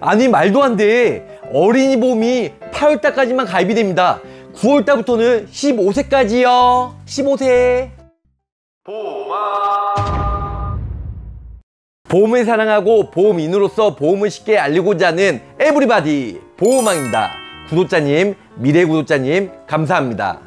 아니 말도 안 돼. 어린이 보험이 8월달까지만 가입이 됩니다. 9월달부터는 15세까지요. 15세. 보험아. 보험을 사랑하고 보험인으로서 보험을 쉽게 알리고자 하는 에브리바디 보험왕입니다. 구독자님, 미래 구독자님 감사합니다.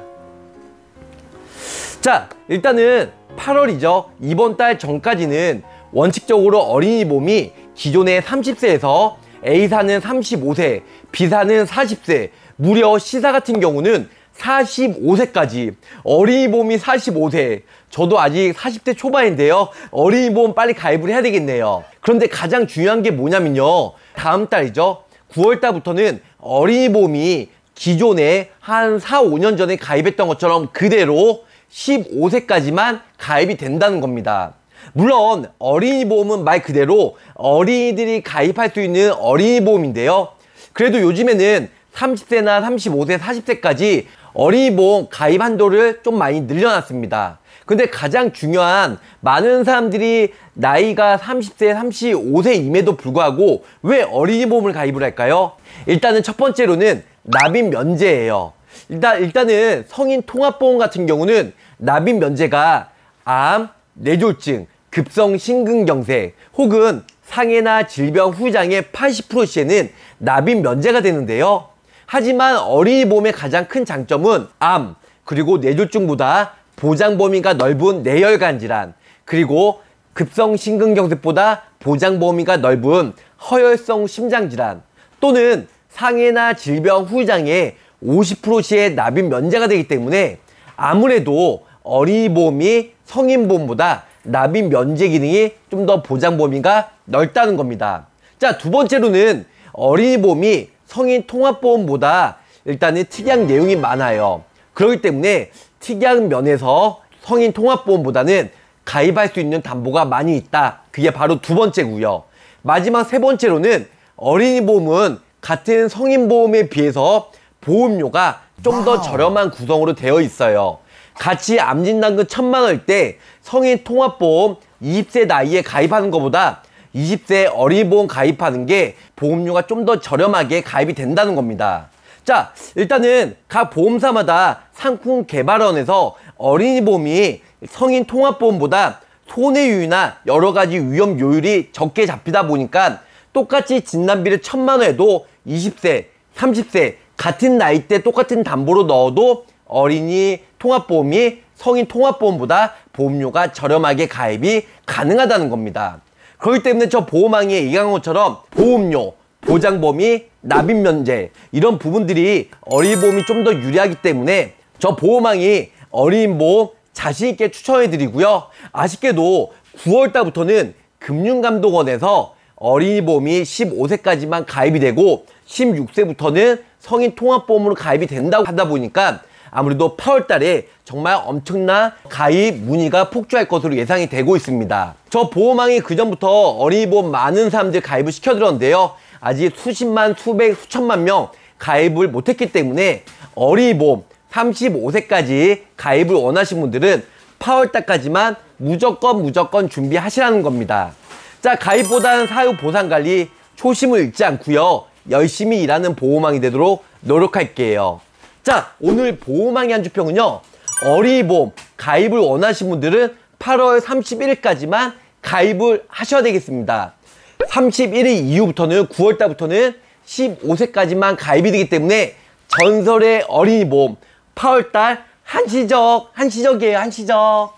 자, 일단은 8월이죠. 이번 달 전까지는 원칙적으로 어린이 보험이 기존의 30세에서 A사는 35세, B사는 40세, 무려 C사 같은 경우는 45세까지 어린이 보험이 45세 저도 아직 40대 초반인데요 어린이 보험 빨리 가입을 해야 되겠네요 그런데 가장 중요한 게 뭐냐면요 다음 달이죠 9월 달부터는 어린이 보험이 기존에 한 4, 5년 전에 가입했던 것처럼 그대로 15세까지만 가입이 된다는 겁니다 물론 어린이 보험은 말 그대로 어린이들이 가입할 수 있는 어린이 보험인데요. 그래도 요즘에는 30세나 35세, 40세까지 어린이 보험 가입 한도를 좀 많이 늘려놨습니다. 근데 가장 중요한 많은 사람들이 나이가 30세, 35세임에도 불구하고 왜 어린이 보험을 가입을 할까요? 일단은 첫 번째로는 납입 면제예요. 일단, 일단은 성인 통합보험 같은 경우는 납입 면제가 암, 뇌졸증 급성 심근경색 혹은 상해나 질병 후장의 8 0에는 납입 면제가 되는데요. 하지만 어린이 보험의 가장 큰 장점은 암, 그리고 뇌졸중보다 보장 범위가 넓은 뇌혈관 질환, 그리고 급성 심근경색보다 보장 범위가 넓은 허혈성 심장 질환, 또는 상해나 질병 후장의 50%의 납입 면제가 되기 때문에 아무래도 어린이 보험이 성인 보험보다 납입 면제 기능이 좀 더 보장 범위가 넓다는 겁니다. 자, 두 번째로는 어린이 보험이 성인 통합보험보다 일단은 특이한 내용이 많아요. 그렇기 때문에 특이한 면에서 성인 통합보험보다는 가입할 수 있는 담보가 많이 있다. 그게 바로 두 번째고요. 마지막 세 번째로는 어린이 보험은 같은 성인 보험에 비해서 보험료가 좀 더 저렴한 구성으로 되어 있어요. 같이 암진단금 그 천만원 일때 성인 통합보험 20세 나이에 가입하는 것보다 20세 어린이보험 가입하는 게 보험료가 좀 더 저렴하게 가입이 된다는 겁니다. 자 일단은 각 보험사마다 상품개발원에서 어린이보험이 성인 통합보험보다 손해율이나 여러 가지 위험 요율이 적게 잡히다 보니까 똑같이 진단비를 천만 원에도 20세, 30세 같은 나이대 똑같은 담보로 넣어도 어린이, 통합보험이 성인 통합보험보다 보험료가 저렴하게 가입이 가능하다는 겁니다. 그렇기 때문에 저 보호망의 이강호처럼 보험료, 보장범위 납입 면제 이런 부분들이 어린 이 보험이 좀 더 유리하기 때문에 저 보호망이 어린 이 보험 자신 있게 추천해 드리고요. 아쉽게도 9월 달부터는 금융감독원에서 어린이 보험이 15세까지만 가입이 되고 16세부터는 성인 통합보험으로 가입이 된다고 하다 보니까 아무래도 8월 달에 정말 엄청난 가입 문의가 폭주할 것으로 예상이 되고 있습니다. 저 보호망이 그전부터 어린이보험 많은 사람들 가입을 시켜드렸는데요. 아직 수십만, 수백, 수천만 명 가입을 못했기 때문에 어린이보험 35세까지 가입을 원하신 분들은 8월달까지만 무조건 무조건 준비하시라는 겁니다. 자, 가입보다는 사후 보상관리 초심을 잃지 않고요. 열심히 일하는 보호망이 되도록 노력할게요. 자, 오늘 보호망의 한주평은요. 어린이보험 가입을 원하신 분들은 8월 31일까지만 가입을 하셔야 되겠습니다. 31일 이후부터는 9월달부터는 15세까지만 가입이 되기 때문에 전설의 어린이 보험 8월달 한시적 한시적이에요 한시적